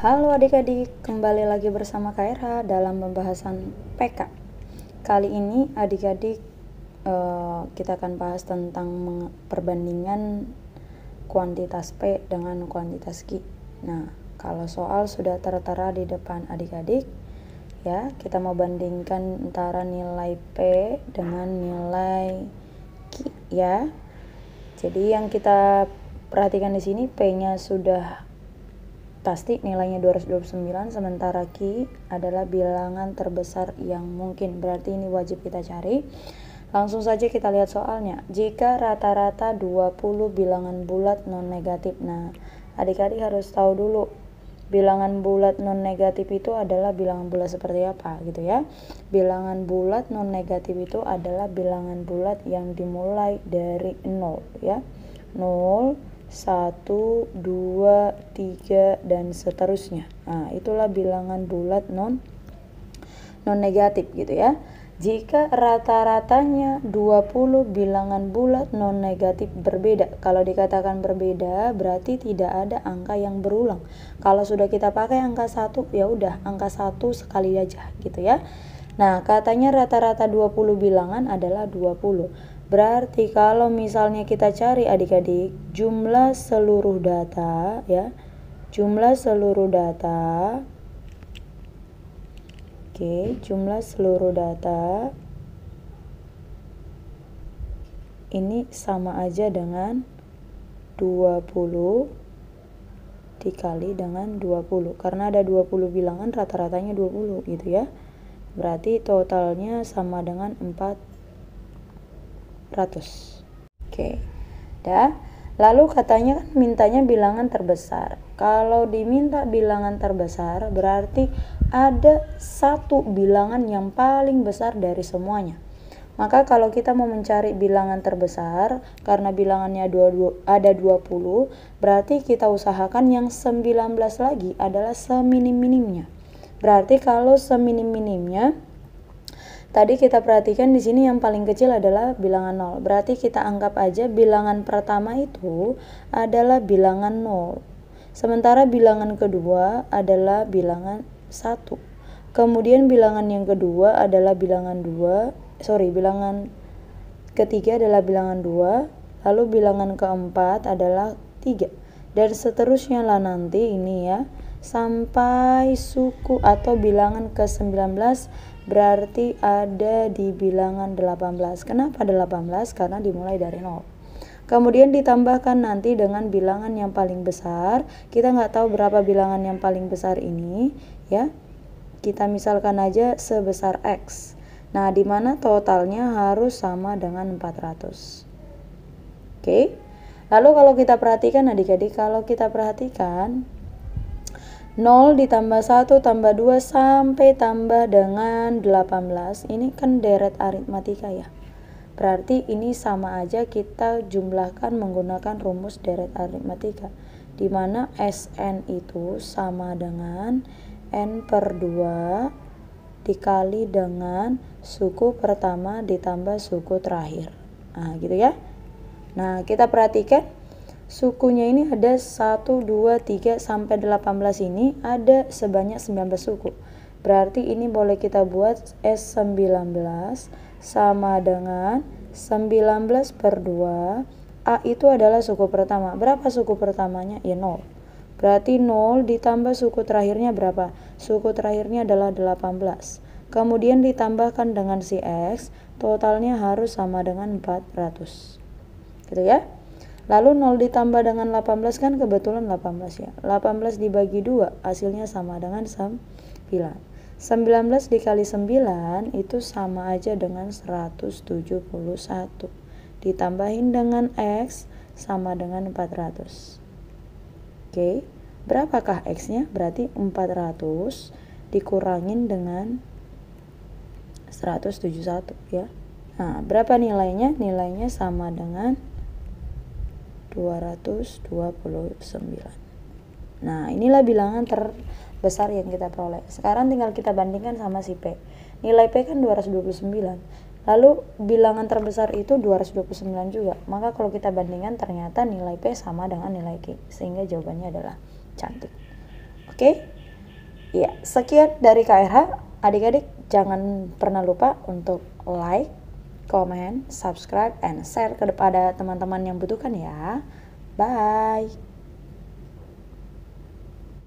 Halo adik-adik, kembali lagi bersama Kaira dalam pembahasan PK. Kali ini adik-adik eh, kita akan bahas tentang perbandingan kuantitas P dengan kuantitas Q. Nah, kalau soal sudah tertera di depan adik-adik, ya kita mau bandingkan antara nilai P dengan nilai Q ya. Jadi yang kita perhatikan di sini P-nya sudah pasti nilainya 229 sementara Ki adalah bilangan terbesar yang mungkin. Berarti ini wajib kita cari. Langsung saja kita lihat soalnya. Jika rata-rata 20 bilangan bulat non negatif. Nah, adik-adik harus tahu dulu bilangan bulat non negatif itu adalah bilangan bulat seperti apa gitu ya. Bilangan bulat non negatif itu adalah bilangan bulat yang dimulai dari 0 ya. 0 1, 2, 3, dan seterusnya. Nah, itulah bilangan bulat non non negatif gitu ya. Jika rata-ratanya 20 bilangan bulat non negatif berbeda. Kalau dikatakan berbeda berarti tidak ada angka yang berulang. Kalau sudah kita pakai angka 1 ya udah angka 1 sekali aja gitu ya. Nah, katanya rata-rata 20 bilangan adalah 20. Berarti kalau misalnya kita cari adik-adik jumlah seluruh data ya. Jumlah seluruh data. Oke, jumlah seluruh data ini sama aja dengan 20 dikali dengan 20 karena ada 20 bilangan rata-ratanya 20 gitu ya berarti totalnya sama dengan 4 ratus oke okay. dan lalu katanya kan mintanya bilangan terbesar kalau diminta bilangan terbesar berarti ada satu bilangan yang paling besar dari semuanya maka kalau kita mau mencari bilangan terbesar karena bilangannya dua, ada 20, berarti kita usahakan yang 19 lagi adalah seminim-minimnya. Berarti kalau seminim-minimnya Tadi kita perhatikan di sini yang paling kecil adalah bilangan 0. Berarti kita anggap aja bilangan pertama itu adalah bilangan 0. Sementara bilangan kedua adalah bilangan 1. Kemudian bilangan yang kedua adalah bilangan 2. Sorry, bilangan ketiga adalah bilangan 2. Lalu bilangan keempat adalah 3. Dan seterusnya lah nanti ini ya sampai suku atau bilangan ke-19 berarti ada di bilangan 18. Kenapa 18? Karena dimulai dari 0 kemudian ditambahkan nanti dengan bilangan yang paling besar kita nggak tahu berapa bilangan yang paling besar ini ya kita misalkan aja sebesar X nah dimana totalnya harus sama dengan 400 oke lalu kalau kita perhatikan adik-adik kalau kita perhatikan 0 ditambah 1 tambah 2 sampai tambah dengan 18 ini kan deret aritmatika ya berarti ini sama aja kita jumlahkan menggunakan rumus deret aritmatika dimana SN itu sama dengan N per 2 dikali dengan suku pertama ditambah suku terakhir nah gitu ya nah kita perhatikan sukunya ini ada 1, 2, 3, sampai 18 ini ada sebanyak 19 suku. Berarti ini boleh kita buat S19 sama dengan 19 per 2. A itu adalah suku pertama. Berapa suku pertamanya? Ya 0. Berarti 0 ditambah suku terakhirnya berapa? Suku terakhirnya adalah 18. Kemudian ditambahkan dengan si X, totalnya harus sama dengan 400. Gitu ya. Lalu 0 ditambah dengan 18 kan kebetulan 18 ya. 18 dibagi 2 hasilnya sama dengan 9. 19 dikali 9 itu sama aja dengan 171. Ditambahin dengan X sama dengan 400. Oke, berapakah X-nya? Berarti 400 dikurangin dengan 171 ya. Nah, berapa nilainya? Nilainya sama dengan 229. Nah, inilah bilangan terbesar yang kita peroleh. Sekarang tinggal kita bandingkan sama si P. Nilai P kan 229. Lalu bilangan terbesar itu 229 juga. Maka kalau kita bandingkan ternyata nilai P sama dengan nilai Q. Sehingga jawabannya adalah cantik. Oke? Ya, sekian dari KRH. Adik-adik jangan pernah lupa untuk like, comment, subscribe, and share kepada teman-teman yang butuhkan ya. Bye!